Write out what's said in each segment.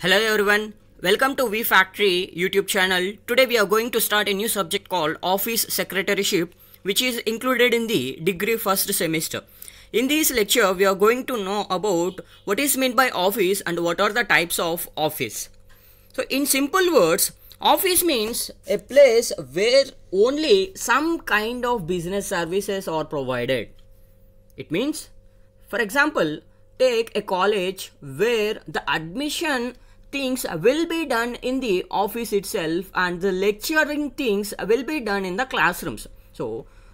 Hello everyone, welcome to VFactory YouTube channel. Today we are going to start a new subject called Office Secretaryship which is included in the degree first semester. In this lecture we are going to know about what is meant by office and what are the types of office. So in simple words, office means a place where only some kind of business services are provided. It means, for example, take a college where the admission things will be done in the office itself and the lecturing things will be done in the classrooms. So,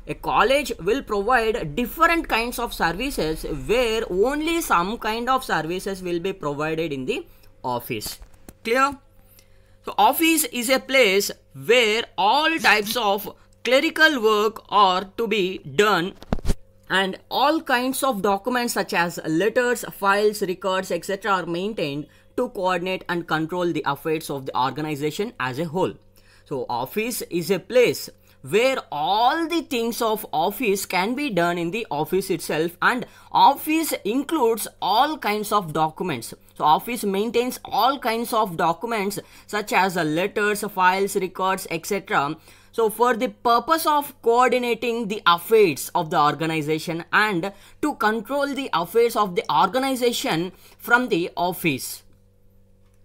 a college will provide different kinds of services where only some kind of services will be provided in the office. Clear? So, office is a place where all types of clerical work are to be done and all kinds of documents such as letters, files, records, etc. are maintained to coordinate and control the affairs of the organization as a whole. So office is a place where all the things of office can be done in the office itself and office includes all kinds of documents so office maintains all kinds of documents such as letters files records etc so for the purpose of coordinating the affairs of the organization and to control the affairs of the organization from the office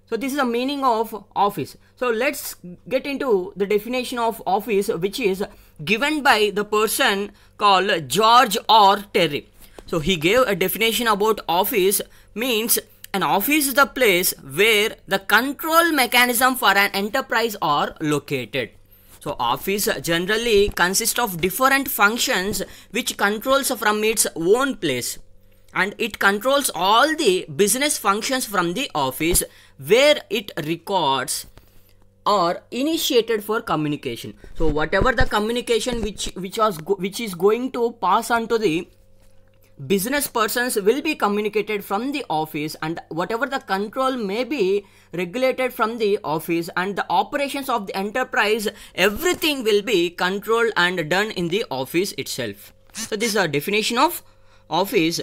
so this is the meaning of office. So let's get into the definition of office which is given by the person called George or Terry. So he gave a definition about office means an office is the place where the control mechanism for an enterprise are located. So office generally consists of different functions which controls from its own place and it controls all the business functions from the office where it records or initiated for communication so whatever the communication which which was which is going to pass on to the business persons will be communicated from the office and whatever the control may be regulated from the office and the operations of the enterprise everything will be controlled and done in the office itself so this is a definition of office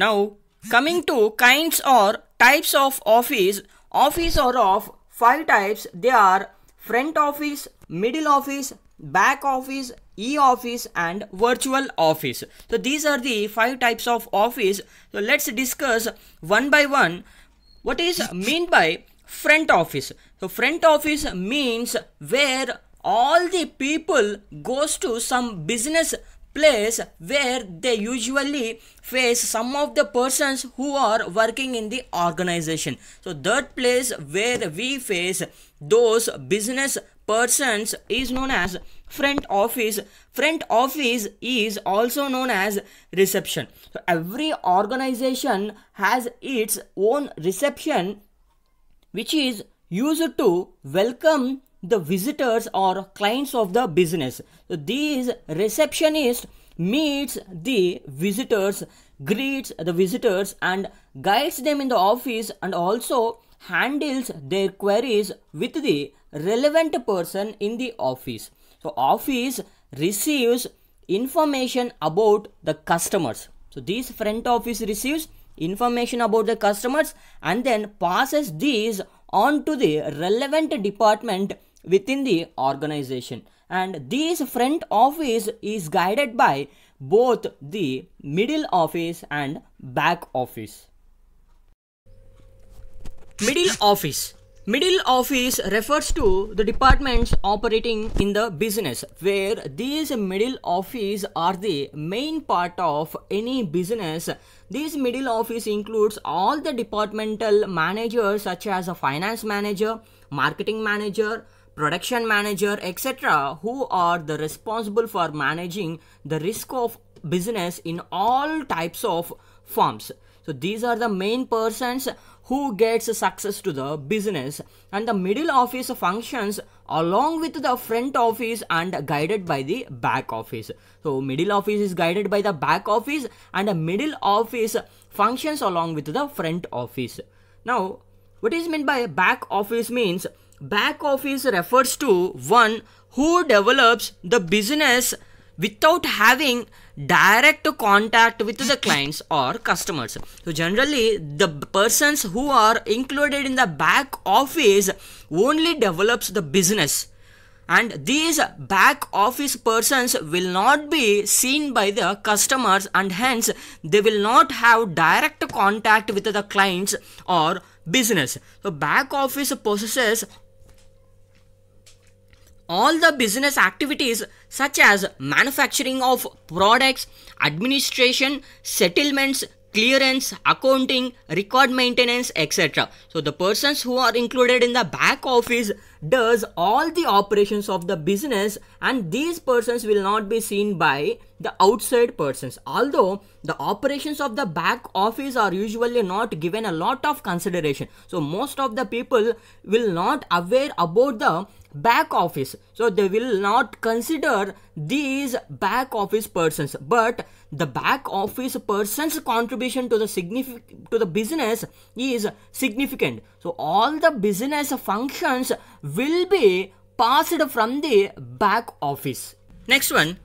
now coming to kinds or types of office, office are of five types. They are front office, middle office, back office, e-office and virtual office. So these are the five types of office. So let's discuss one by one what is mean by front office. So front office means where all the people goes to some business place where they usually face some of the persons who are working in the organization so that place where we face those business persons is known as front office front office is also known as reception so every organization has its own reception which is used to welcome the visitors or clients of the business. So these receptionist meets the visitors, greets the visitors and guides them in the office and also handles their queries with the relevant person in the office. So office receives information about the customers. So this front office receives information about the customers and then passes these on to the relevant department within the organization and this front office is guided by both the middle office and back office. Middle office Middle office refers to the departments operating in the business where these middle office are the main part of any business. This middle office includes all the departmental managers such as a finance manager, marketing manager, production manager, etc., who are the responsible for managing the risk of business in all types of firms. So these are the main persons who gets success to the business and the middle office functions along with the front office and guided by the back office. So middle office is guided by the back office and the middle office functions along with the front office. Now what is meant by back office means Back office refers to one who develops the business without having direct contact with the clients or customers. So generally the persons who are included in the back office only develops the business and these back office persons will not be seen by the customers and hence they will not have direct contact with the clients or business. So back office possesses all the business activities such as manufacturing of products, administration, settlements, clearance, accounting, record maintenance, etc. So the persons who are included in the back office does all the operations of the business and these persons will not be seen by the outside persons. Although the operations of the back office are usually not given a lot of consideration. So most of the people will not aware about the back office so they will not consider these back office persons but the back office person's contribution to the significant to the business is significant so all the business functions will be passed from the back office next one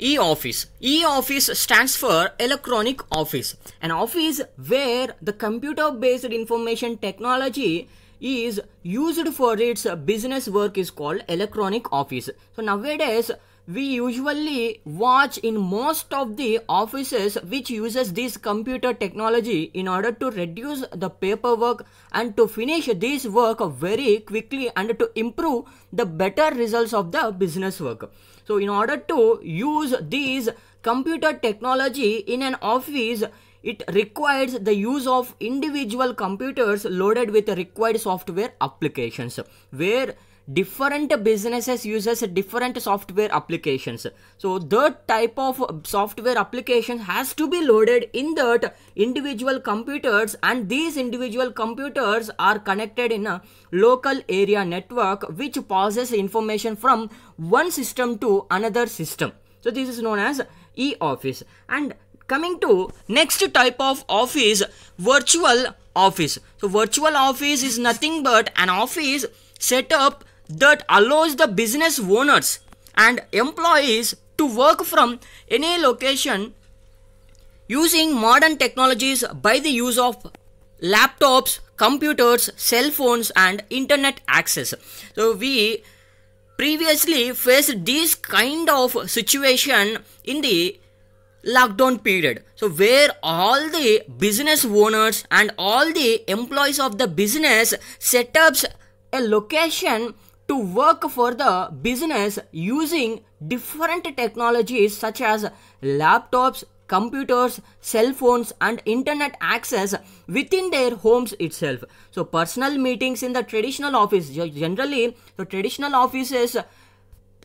e-office e-office stands for electronic office an office where the computer based information technology is used for its business work is called electronic office. So nowadays, we usually watch in most of the offices which uses this computer technology in order to reduce the paperwork and to finish this work very quickly and to improve the better results of the business work. So in order to use these computer technology in an office, it requires the use of individual computers loaded with required software applications where different businesses uses different software applications so the type of software application has to be loaded in that individual computers and these individual computers are connected in a local area network which passes information from one system to another system so this is known as e-office and Coming to next type of office, virtual office. So virtual office is nothing but an office setup that allows the business owners and employees to work from any location using modern technologies by the use of laptops, computers, cell phones and internet access. So we previously faced this kind of situation in the lockdown period. So where all the business owners and all the employees of the business set up a location to work for the business using different technologies such as laptops, computers, cell phones, and internet access within their homes itself. So, personal meetings in the traditional office generally, the traditional offices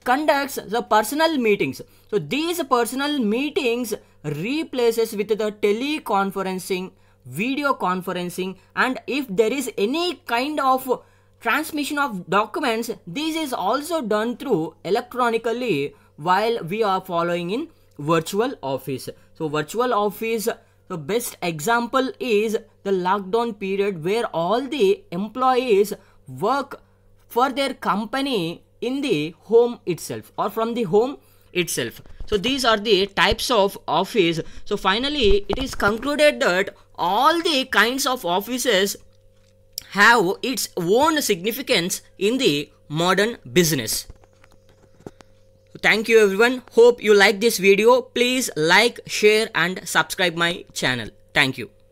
conducts the personal meetings. So these personal meetings replaces with the teleconferencing, video conferencing and if there is any kind of transmission of documents, this is also done through electronically while we are following in virtual office. So virtual office the best example is the lockdown period where all the employees work for their company in the home itself or from the home itself. So these are the types of office. So finally it is concluded that all the kinds of offices have its own significance in the modern business. Thank you everyone. Hope you like this video. Please like, share and subscribe my channel. Thank you.